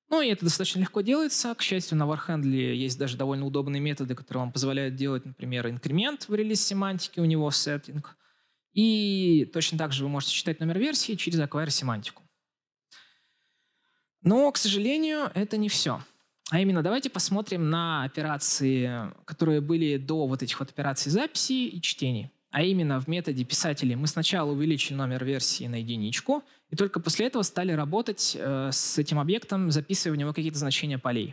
Ну и это достаточно легко делается. К счастью, на Warhandle есть даже довольно удобные методы, которые вам позволяют делать, например, инкремент в релиз семантики, у него сеттинг. И точно так же вы можете считать номер версии через acquire семантику. Но, к сожалению, это не все. А именно, давайте посмотрим на операции, которые были до вот этих вот операций записи и чтений. А именно в методе писателей мы сначала увеличили номер версии на единичку, и только после этого стали работать э, с этим объектом, записывая в него какие-то значения полей.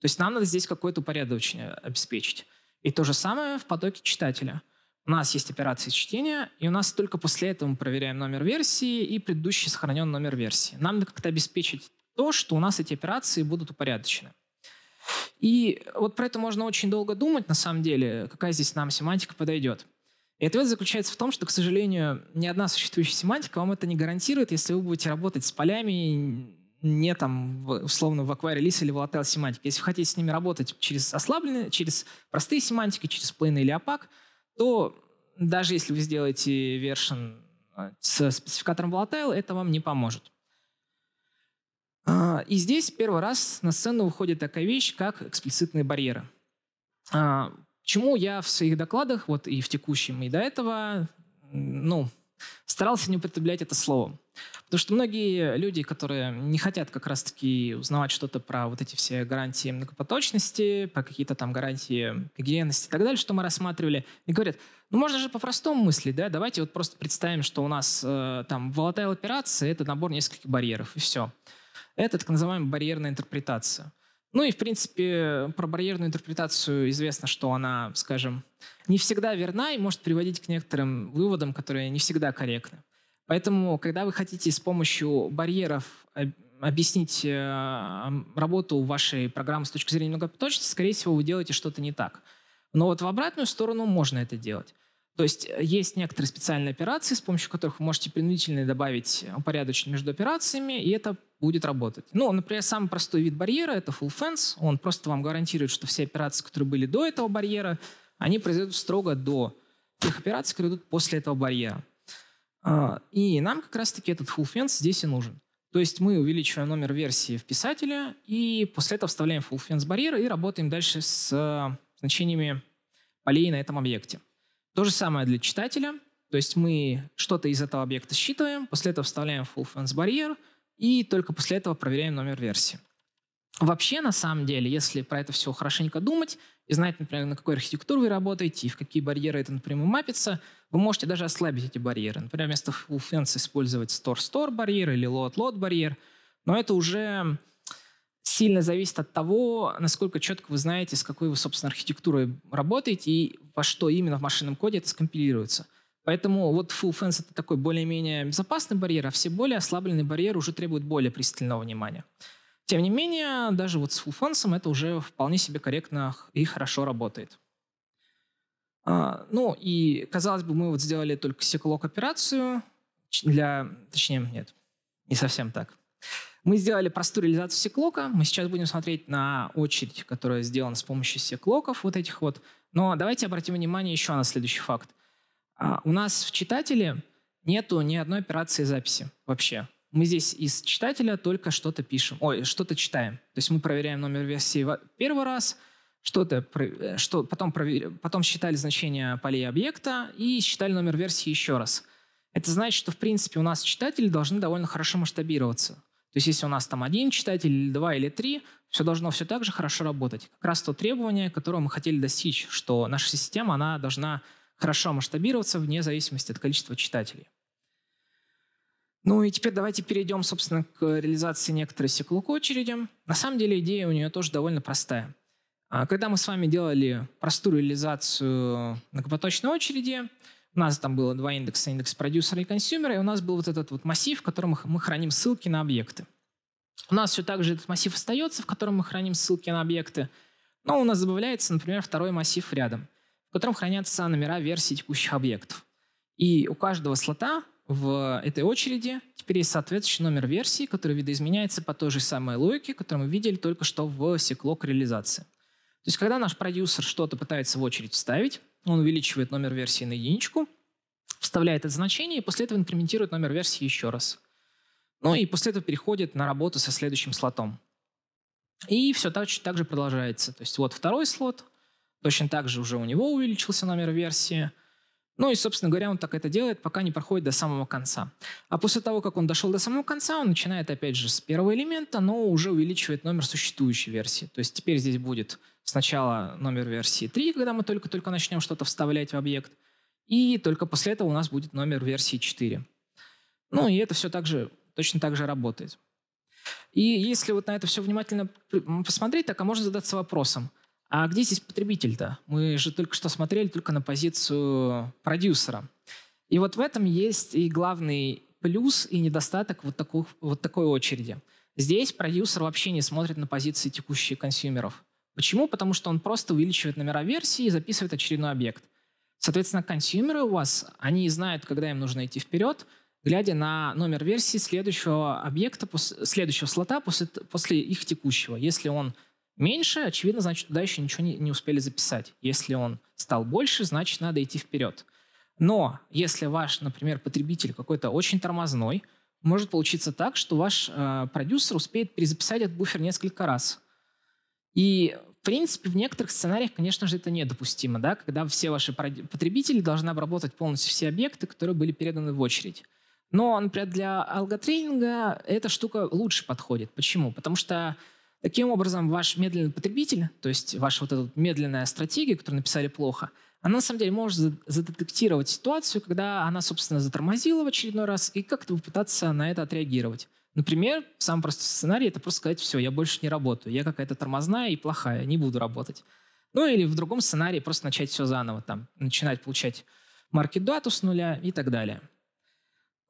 То есть нам надо здесь какое-то упорядочение обеспечить. И то же самое в потоке читателя. У нас есть операции чтения, и у нас только после этого мы проверяем номер версии и предыдущий сохранен номер версии. Нам надо как-то обеспечить то, что у нас эти операции будут упорядочены. И вот про это можно очень долго думать, на самом деле, какая здесь нам семантика подойдет. И ответ заключается в том, что, к сожалению, ни одна существующая семантика вам это не гарантирует, если вы будете работать с полями, не там, условно, в акварелис или в лател семантике. Если вы хотите с ними работать через ослабленные, через простые семантики, через плейны или опак, то даже если вы сделаете вершин э, с спецификатором volatile, это вам не поможет. А, и здесь первый раз на сцену выходит такая вещь, как эксплицитные барьеры. А, чему я в своих докладах, вот и в текущем, и до этого, ну, старался не употреблять это слово. Потому что многие люди, которые не хотят как раз-таки узнавать что-то про вот эти все гарантии многопоточности, про какие-то там гарантии гигиенности и так далее, что мы рассматривали, и говорят, ну можно же по-простому мыслить, да, давайте вот просто представим, что у нас э, там волатайл операции это набор нескольких барьеров, и все. Это так называемая барьерная интерпретация. Ну и, в принципе, про барьерную интерпретацию известно, что она, скажем, не всегда верна и может приводить к некоторым выводам, которые не всегда корректны. Поэтому, когда вы хотите с помощью барьеров объяснить э, работу вашей программы с точки зрения многопоточности, скорее всего, вы делаете что-то не так. Но вот в обратную сторону можно это делать. То есть э, есть некоторые специальные операции, с помощью которых вы можете принудительно добавить э, упорядоченность между операциями, и это будет работать. Ну, например, самый простой вид барьера — это full fence. Он просто вам гарантирует, что все операции, которые были до этого барьера, они произойдут строго до тех операций, которые идут после этого барьера. А, и нам как раз-таки этот full fence здесь и нужен. То есть мы увеличиваем номер версии в писателе, и после этого вставляем full fence барьера и работаем дальше с э, значениями полей на этом объекте. То же самое для читателя. То есть мы что-то из этого объекта считываем, после этого вставляем full fence барьер — и только после этого проверяем номер версии. Вообще, на самом деле, если про это все хорошенько думать и знать, например, на какой архитектуру вы работаете и в какие барьеры это напрямую мапится, вы можете даже ослабить эти барьеры. Например, вместо full fence использовать store-store барьер или load-load барьер. Но это уже сильно зависит от того, насколько четко вы знаете, с какой вы, собственно, архитектурой работаете и во что именно в машинном коде это скомпилируется. Поэтому вот full fence это такой более-менее безопасный барьер, а все более ослабленный барьер уже требует более пристального внимания. Тем не менее, даже вот с full fence это уже вполне себе корректно и хорошо работает. А, ну и, казалось бы, мы вот сделали только секлок операцию для... Точнее, нет, не совсем так. Мы сделали простую реализацию секлока. Мы сейчас будем смотреть на очередь, которая сделана с помощью секлоков вот этих вот. Но давайте обратим внимание еще на следующий факт. А, у нас в читателе нету ни одной операции записи вообще. Мы здесь из читателя только что-то пишем, ой, что-то читаем. То есть мы проверяем номер версии первый раз, что-то, э, что потом, проверя, потом считали значение полей объекта и считали номер версии еще раз. Это значит, что, в принципе, у нас читатели должны довольно хорошо масштабироваться. То есть если у нас там один читатель, или два, или три, все должно все так же хорошо работать. Как раз то требование, которое мы хотели достичь, что наша система, она должна хорошо масштабироваться вне зависимости от количества читателей. Ну и теперь давайте перейдем, собственно, к реализации некоторой сиквел к очередям. На самом деле идея у нее тоже довольно простая. А, когда мы с вами делали простую реализацию многопоточной очереди, у нас там было два индекса, индекс продюсера и консюмера, и у нас был вот этот вот массив, в котором мы храним ссылки на объекты. У нас все так же этот массив остается, в котором мы храним ссылки на объекты, но у нас добавляется, например, второй массив рядом – в котором хранятся номера версий текущих объектов. И у каждого слота в этой очереди теперь есть соответствующий номер версии, который видоизменяется по той же самой логике, которую мы видели только что в секлок реализации. То есть когда наш продюсер что-то пытается в очередь вставить, он увеличивает номер версии на единичку, вставляет это значение и после этого инкрементирует номер версии еще раз. Ну и после этого переходит на работу со следующим слотом. И все так, так же продолжается. То есть вот второй слот, Точно так же уже у него увеличился номер версии. Ну и, собственно говоря, он так это делает, пока не проходит до самого конца. А после того, как он дошел до самого конца, он начинает опять же с первого элемента, но уже увеличивает номер существующей версии. То есть теперь здесь будет сначала номер версии 3, когда мы только-только начнем что-то вставлять в объект, и только после этого у нас будет номер версии 4. Ну и это все также, точно так же работает. И если вот на это все внимательно посмотреть, так а можно задаться вопросом, а где здесь потребитель-то? Мы же только что смотрели только на позицию продюсера. И вот в этом есть и главный плюс, и недостаток вот, такой вот такой очереди. Здесь продюсер вообще не смотрит на позиции текущих консюмеров. Почему? Потому что он просто увеличивает номера версии и записывает очередной объект. Соответственно, консюмеры у вас, они знают, когда им нужно идти вперед, глядя на номер версии следующего объекта, следующего слота после, после их текущего. Если он меньше, очевидно, значит, туда еще ничего не, не успели записать. Если он стал больше, значит, надо идти вперед. Но если ваш, например, потребитель какой-то очень тормозной, может получиться так, что ваш э, продюсер успеет перезаписать этот буфер несколько раз. И, в принципе, в некоторых сценариях, конечно же, это недопустимо, да, когда все ваши потребители должны обработать полностью все объекты, которые были переданы в очередь. Но, например, для алготрейнинга эта штука лучше подходит. Почему? Потому что Таким образом, ваш медленный потребитель, то есть ваша вот эта медленная стратегия, которую написали плохо, она на самом деле может задетектировать ситуацию, когда она, собственно, затормозила в очередной раз и как-то попытаться на это отреагировать. Например, самый простой сценарий – это просто сказать, все, я больше не работаю, я какая-то тормозная и плохая, не буду работать. Ну или в другом сценарии просто начать все заново, там, начинать получать маркет-дату с нуля и так далее.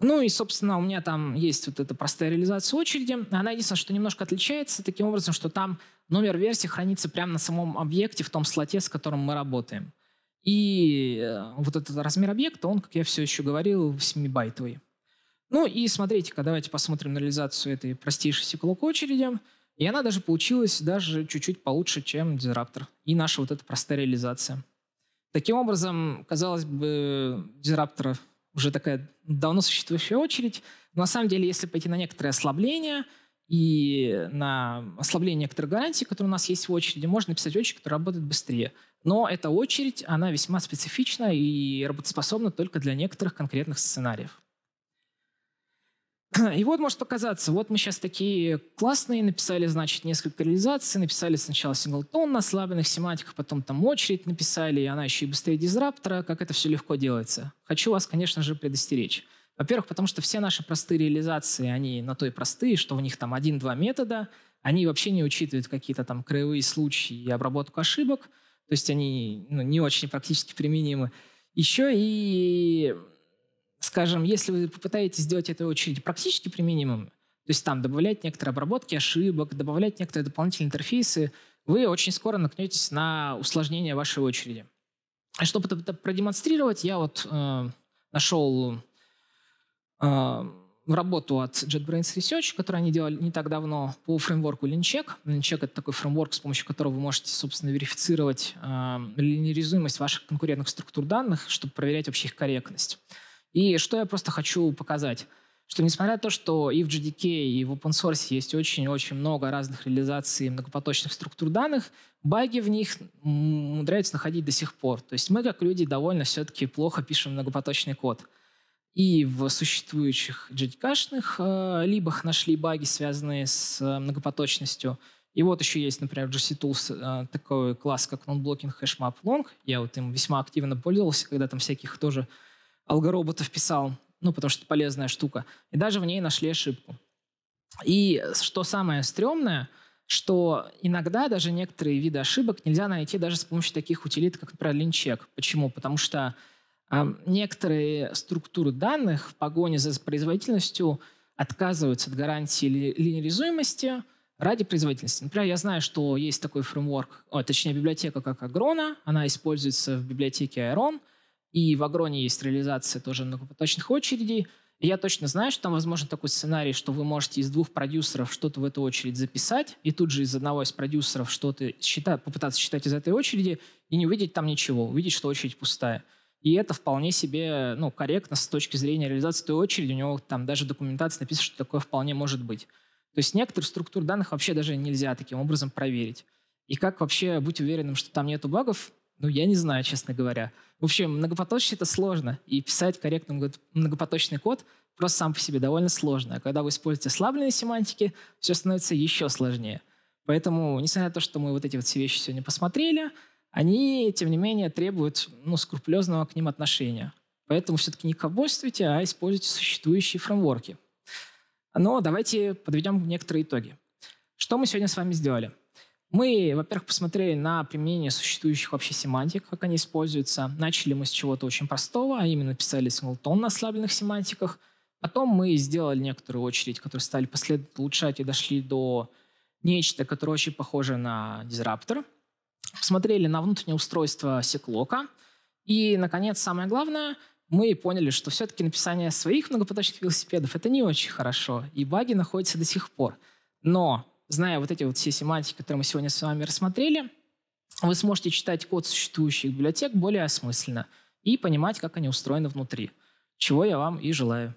Ну и, собственно, у меня там есть вот эта простая реализация очереди. Она единственное, что немножко отличается таким образом, что там номер версии хранится прямо на самом объекте, в том слоте, с которым мы работаем. И э, вот этот размер объекта, он, как я все еще говорил, 7-байтовый. Ну и смотрите-ка, давайте посмотрим на реализацию этой простейшей сиклок очереди. И она даже получилась даже чуть-чуть получше, чем Disruptor. И наша вот эта простая реализация. Таким образом, казалось бы, Disruptor уже такая давно существующая очередь. Но на самом деле, если пойти на некоторые ослабления и на ослабление некоторых гарантий, которые у нас есть в очереди, можно написать очередь, которая работает быстрее. Но эта очередь, она весьма специфична и работоспособна только для некоторых конкретных сценариев. И вот может показаться, вот мы сейчас такие классные, написали, значит, несколько реализаций, написали сначала синглтон на слабенных семантиках, потом там очередь написали, и она еще и быстрее дизраптора, как это все легко делается. Хочу вас, конечно же, предостеречь. Во-первых, потому что все наши простые реализации, они на то и простые, что у них там один-два метода, они вообще не учитывают какие-то там краевые случаи и обработку ошибок, то есть они ну, не очень практически применимы. Еще и скажем, если вы попытаетесь сделать это очень практически применимым, то есть там добавлять некоторые обработки ошибок, добавлять некоторые дополнительные интерфейсы, вы очень скоро наткнетесь на усложнение вашей очереди. И чтобы это продемонстрировать, я вот э, нашел э, работу от JetBrains Research, которую они делали не так давно по фреймворку LinCheck. LinCheck — это такой фреймворк, с помощью которого вы можете, собственно, верифицировать э, линеризуемость ваших конкурентных структур данных, чтобы проверять вообще их корректность. И что я просто хочу показать? Что несмотря на то, что и в GDK, и в open source есть очень-очень много разных реализаций многопоточных структур данных, баги в них умудряются находить до сих пор. То есть мы, как люди, довольно все-таки плохо пишем многопоточный код. И в существующих GDK-шных э, либах нашли баги, связанные с э, многопоточностью, и вот еще есть, например, в GCTools э, такой класс, как non-blocking hashmap long. Я вот им весьма активно пользовался, когда там всяких тоже алгороботов писал, ну, потому что это полезная штука. И даже в ней нашли ошибку. И что самое стрёмное, что иногда даже некоторые виды ошибок нельзя найти даже с помощью таких утилит, как, например, линчек. Почему? Потому что э, некоторые структуры данных в погоне за производительностью отказываются от гарантии ли, линеризуемости ради производительности. Например, я знаю, что есть такой фреймворк, о, точнее библиотека как Агрона, она используется в библиотеке Iron. И в Агроне есть реализация тоже многопоточных очередей. я точно знаю, что там возможен такой сценарий, что вы можете из двух продюсеров что-то в эту очередь записать, и тут же из одного из продюсеров что-то считать, попытаться считать из этой очереди, и не увидеть там ничего, увидеть, что очередь пустая. И это вполне себе ну, корректно с точки зрения реализации той очереди. У него там даже в документации написано, что такое вполне может быть. То есть некоторые структуры данных вообще даже нельзя таким образом проверить. И как вообще быть уверенным, что там нету багов? Ну, я не знаю, честно говоря. В общем, многопоточие — это сложно, и писать корректный многопоточный код просто сам по себе довольно сложно. А когда вы используете слабленные семантики, все становится еще сложнее. Поэтому, несмотря на то, что мы вот эти вот все вещи сегодня посмотрели, они, тем не менее, требуют ну, скрупулезного к ним отношения. Поэтому все-таки не ковбойствуйте, а используйте существующие фреймворки. Но давайте подведем некоторые итоги. Что мы сегодня с вами сделали? Мы, во-первых, посмотрели на применение существующих вообще семантик, как они используются. Начали мы с чего-то очень простого, а именно писали синглтон на ослабленных семантиках. Потом мы сделали некоторую очередь, которые стали последовательно улучшать и дошли до нечто, которое очень похоже на дизраптор. Посмотрели на внутреннее устройство секлока. И, наконец, самое главное, мы поняли, что все-таки написание своих многопоточных велосипедов — это не очень хорошо, и баги находятся до сих пор. Но зная вот эти вот все семантики, которые мы сегодня с вами рассмотрели, вы сможете читать код существующих библиотек более осмысленно и понимать, как они устроены внутри, чего я вам и желаю.